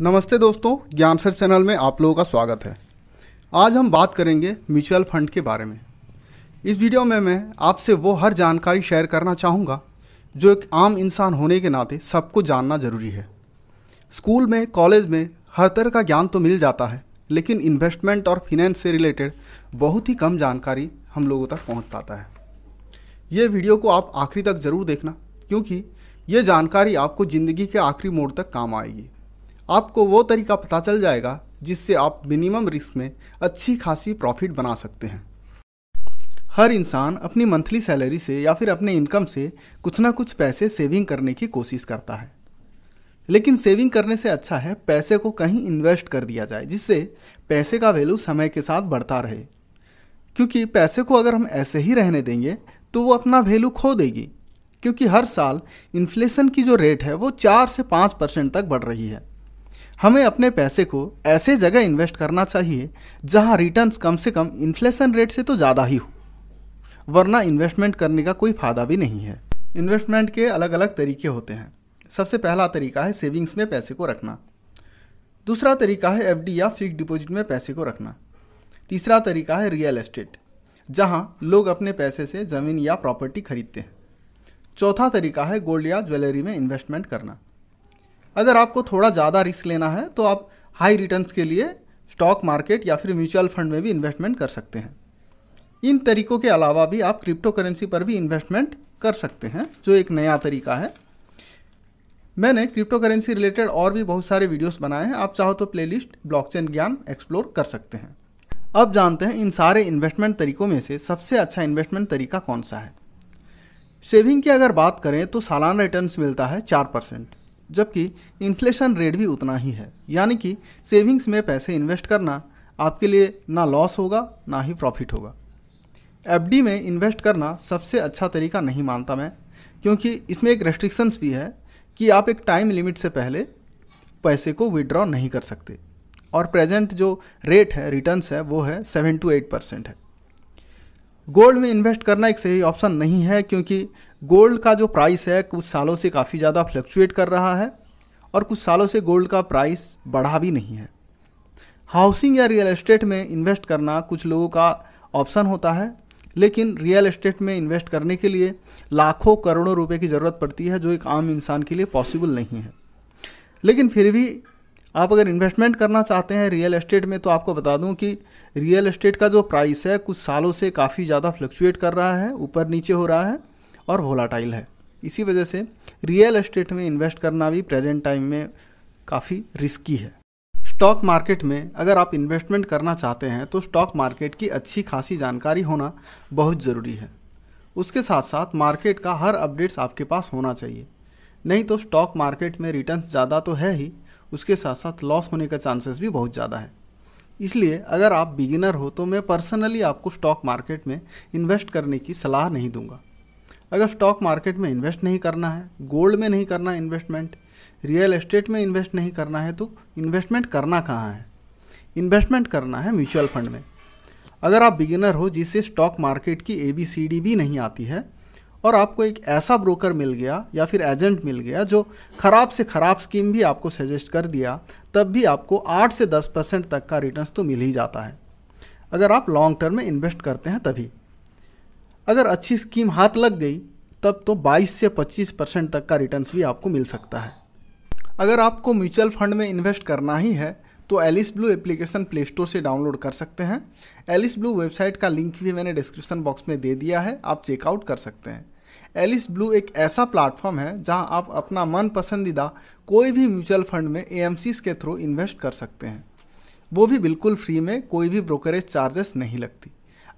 नमस्ते दोस्तों ज्ञान सर चैनल में आप लोगों का स्वागत है आज हम बात करेंगे म्यूचुअल फंड के बारे में इस वीडियो में मैं आपसे वो हर जानकारी शेयर करना चाहूँगा जो एक आम इंसान होने के नाते सबको जानना ज़रूरी है स्कूल में कॉलेज में हर तरह का ज्ञान तो मिल जाता है लेकिन इन्वेस्टमेंट और फिनेंस से रिलेटेड बहुत ही कम जानकारी हम लोगों तक पहुँच पाता है ये वीडियो को आप आखिरी तक ज़रूर देखना क्योंकि ये जानकारी आपको ज़िंदगी के आखिरी मोड़ तक काम आएगी आपको वो तरीका पता चल जाएगा जिससे आप मिनिमम रिस्क में अच्छी खासी प्रॉफिट बना सकते हैं हर इंसान अपनी मंथली सैलरी से या फिर अपने इनकम से कुछ ना कुछ पैसे सेविंग करने की कोशिश करता है लेकिन सेविंग करने से अच्छा है पैसे को कहीं इन्वेस्ट कर दिया जाए जिससे पैसे का वैल्यू समय के साथ बढ़ता रहे क्योंकि पैसे को अगर हम ऐसे ही रहने देंगे तो वो अपना वैल्यू खो देगी क्योंकि हर साल इन्फ्लेशन की जो रेट है वो चार से पाँच परसेंट तक बढ़ रही है हमें अपने पैसे को ऐसे जगह इन्वेस्ट करना चाहिए जहां रिटर्न्स कम से कम इन्फ्लेशन रेट से तो ज़्यादा ही हो वरना इन्वेस्टमेंट करने का कोई फ़ायदा भी नहीं है इन्वेस्टमेंट के अलग अलग तरीके होते हैं सबसे पहला तरीका है सेविंग्स में पैसे को रखना दूसरा तरीका है एफ या फिक्स डिपॉजिट में पैसे को रखना तीसरा तरीका है रियल एस्टेट जहाँ लोग अपने पैसे से ज़मीन या प्रॉपर्टी खरीदते हैं चौथा तरीका है गोल्ड या ज्वेलरी में इन्वेस्टमेंट करना अगर आपको थोड़ा ज़्यादा रिस्क लेना है तो आप हाई रिटर्न्स के लिए स्टॉक मार्केट या फिर म्यूचुअल फंड में भी इन्वेस्टमेंट कर सकते हैं इन तरीकों के अलावा भी आप क्रिप्टो करेंसी पर भी इन्वेस्टमेंट कर सकते हैं जो एक नया तरीका है मैंने क्रिप्टो करेंसी रिलेटेड और भी बहुत सारे वीडियोस बनाए हैं आप चाहो तो प्लेलिस्ट ब्लॉकचेन ज्ञान एक्सप्लोर कर सकते हैं अब जानते हैं इन सारे इन्वेस्टमेंट तरीकों में से सबसे अच्छा इन्वेस्टमेंट तरीका कौन सा है सेविंग की अगर बात करें तो सालाना रिटर्न्स मिलता है चार परसेंट जबकि इन्फ्लेशन रेट भी उतना ही है यानी कि सेविंग्स में पैसे इन्वेस्ट करना आपके लिए ना लॉस होगा ना ही प्रॉफिट होगा एफ में इन्वेस्ट करना सबसे अच्छा तरीका नहीं मानता मैं क्योंकि इसमें एक रेस्ट्रिक्शंस भी है कि आप एक टाइम लिमिट से पहले पैसे को विड्रॉ नहीं कर सकते और प्रेजेंट जो रेट है रिटर्न्स है वो है सेवन टू एट परसेंट है गोल्ड में इन्वेस्ट करना एक सही ऑप्शन नहीं है क्योंकि गोल्ड का जो प्राइस है कुछ सालों से काफ़ी ज़्यादा फ्लक्चुएट कर रहा है और कुछ सालों से गोल्ड का प्राइस बढ़ा भी नहीं है हाउसिंग या रियल एस्टेट में इन्वेस्ट करना कुछ लोगों का ऑप्शन होता है लेकिन रियल एस्टेट में इन्वेस्ट करने के लिए लाखों करोड़ों रुपए की ज़रूरत पड़ती है जो एक आम इंसान के लिए पॉसिबल नहीं है लेकिन फिर भी आप अगर इन्वेस्टमेंट करना चाहते हैं रियल एस्टेट में तो आपको बता दूं कि रियल एस्टेट का जो प्राइस है कुछ सालों से काफ़ी ज़्यादा फ्लक्चुएट कर रहा है ऊपर नीचे हो रहा है और वोलाटाइल है इसी वजह से रियल एस्टेट में इन्वेस्ट करना भी प्रेजेंट टाइम में काफ़ी रिस्की है स्टॉक मार्केट में अगर आप इन्वेस्टमेंट करना चाहते हैं तो स्टॉक मार्केट की अच्छी खासी जानकारी होना बहुत ज़रूरी है उसके साथ साथ मार्केट का हर अपडेट्स आपके पास होना चाहिए नहीं तो स्टॉक मार्केट में रिटर्न ज़्यादा तो है ही उसके साथ साथ लॉस होने का चांसेस भी बहुत ज़्यादा है इसलिए अगर आप बिगिनर हो तो मैं पर्सनली आपको स्टॉक मार्केट में इन्वेस्ट करने की सलाह नहीं दूंगा अगर स्टॉक मार्केट में इन्वेस्ट नहीं करना है गोल्ड में नहीं करना इन्वेस्टमेंट रियल एस्टेट में इन्वेस्ट नहीं करना है तो इन्वेस्टमेंट करना कहाँ है इन्वेस्टमेंट करना है म्यूचुअल फंड में अगर आप बिगिनर हो जिसे स्टॉक मार्केट की ए बी सी डी भी नहीं आती है और आपको एक ऐसा ब्रोकर मिल गया या फिर एजेंट मिल गया जो ख़राब से ख़राब स्कीम भी आपको सजेस्ट कर दिया तब भी आपको 8 से 10 परसेंट तक का रिटर्न तो मिल ही जाता है अगर आप लॉन्ग टर्म में इन्वेस्ट करते हैं तभी अगर अच्छी स्कीम हाथ लग गई तब तो 22 से 25 परसेंट तक का रिटर्न भी आपको मिल सकता है अगर आपको म्यूचुअल फंड में इन्वेस्ट करना ही है तो Alice Blue application Play Store से डाउनलोड कर सकते हैं एलिस ब्लू वेबसाइट का लिंक भी मैंने डिस्क्रिप्शन बॉक्स में दे दिया है आप चेकआउट कर सकते हैं एलिस ब्लू एक ऐसा प्लेटफॉर्म है जहां आप अपना मन पसंदीदा कोई भी म्यूचुअल फंड में ए के थ्रू इन्वेस्ट कर सकते हैं वो भी बिल्कुल फ्री में कोई भी ब्रोकरेज चार्जेस नहीं लगती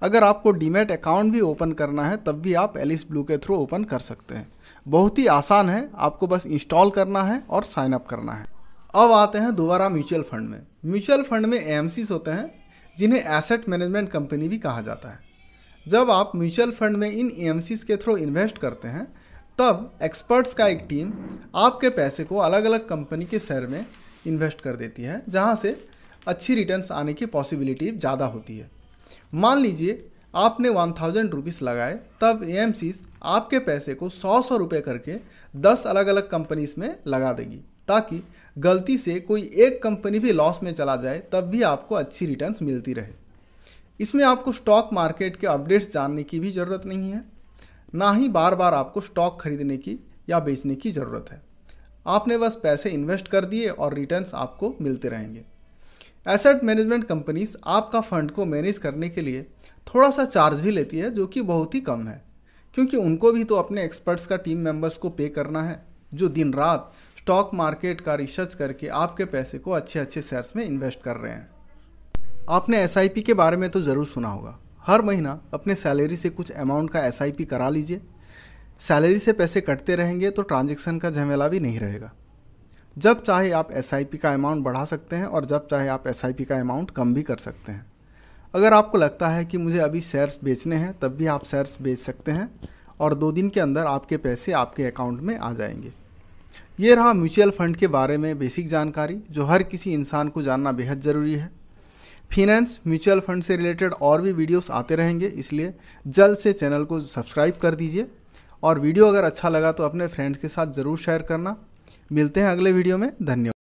अगर आपको डीमेट अकाउंट भी ओपन करना है तब भी आप एलिस ब्लू के थ्रू ओपन कर सकते हैं बहुत ही आसान है आपको बस इंस्टॉल करना है और साइनअप करना है अब आते हैं दोबारा म्यूचुअल फंड में म्यूचुअल फंड में ए होते हैं जिन्हें एसेट मैनेजमेंट कंपनी भी कहा जाता है जब आप म्यूचुअल फंड में इन ए के थ्रू इन्वेस्ट करते हैं तब एक्सपर्ट्स का एक टीम आपके पैसे को अलग अलग कंपनी के शेयर में इन्वेस्ट कर देती है जहाँ से अच्छी रिटर्न्स आने की पॉसिबिलिटी ज़्यादा होती है मान लीजिए आपने वन थाउजेंड रुपीज़ लगाए तब एम आपके पैसे को सौ सौ रुपये करके दस अलग अलग कंपनीज में लगा देगी ताकि गलती से कोई एक कंपनी भी लॉस में चला जाए तब भी आपको अच्छी रिटर्न्स मिलती रहे इसमें आपको स्टॉक मार्केट के अपडेट्स जानने की भी ज़रूरत नहीं है ना ही बार बार आपको स्टॉक खरीदने की या बेचने की ज़रूरत है आपने बस पैसे इन्वेस्ट कर दिए और रिटर्न्स आपको मिलते रहेंगे एसेट मैनेजमेंट कंपनीज आपका फंड को मैनेज करने के लिए थोड़ा सा चार्ज भी लेती है जो कि बहुत ही कम है क्योंकि उनको भी तो अपने एक्सपर्ट्स का टीम मेंबर्स को पे करना है जो दिन रात स्टॉक मार्केट का रिसर्च करके आपके पैसे को अच्छे अच्छे शेयर्स में इन्वेस्ट कर रहे हैं आपने एस के बारे में तो ज़रूर सुना होगा हर महीना अपने सैलरी से कुछ अमाउंट का एस करा लीजिए सैलरी से पैसे कटते रहेंगे तो ट्रांजेक्शन का झमेला भी नहीं रहेगा जब चाहे आप एस का अमाउंट बढ़ा सकते हैं और जब चाहे आप एस का अमाउंट कम भी कर सकते हैं अगर आपको लगता है कि मुझे अभी शेयर्स बेचने हैं तब भी आप शेयर्स बेच सकते हैं और दो दिन के अंदर आपके पैसे आपके अकाउंट में आ जाएंगे ये रहा म्यूचुअल फंड के बारे में बेसिक जानकारी जो हर किसी इंसान को जानना बेहद ज़रूरी है फिनेंस म्यूचुअल फंड से रिलेटेड और भी वीडियोस आते रहेंगे इसलिए जल्द से चैनल को सब्सक्राइब कर दीजिए और वीडियो अगर अच्छा लगा तो अपने फ्रेंड्स के साथ ज़रूर शेयर करना मिलते हैं अगले वीडियो में धन्यवाद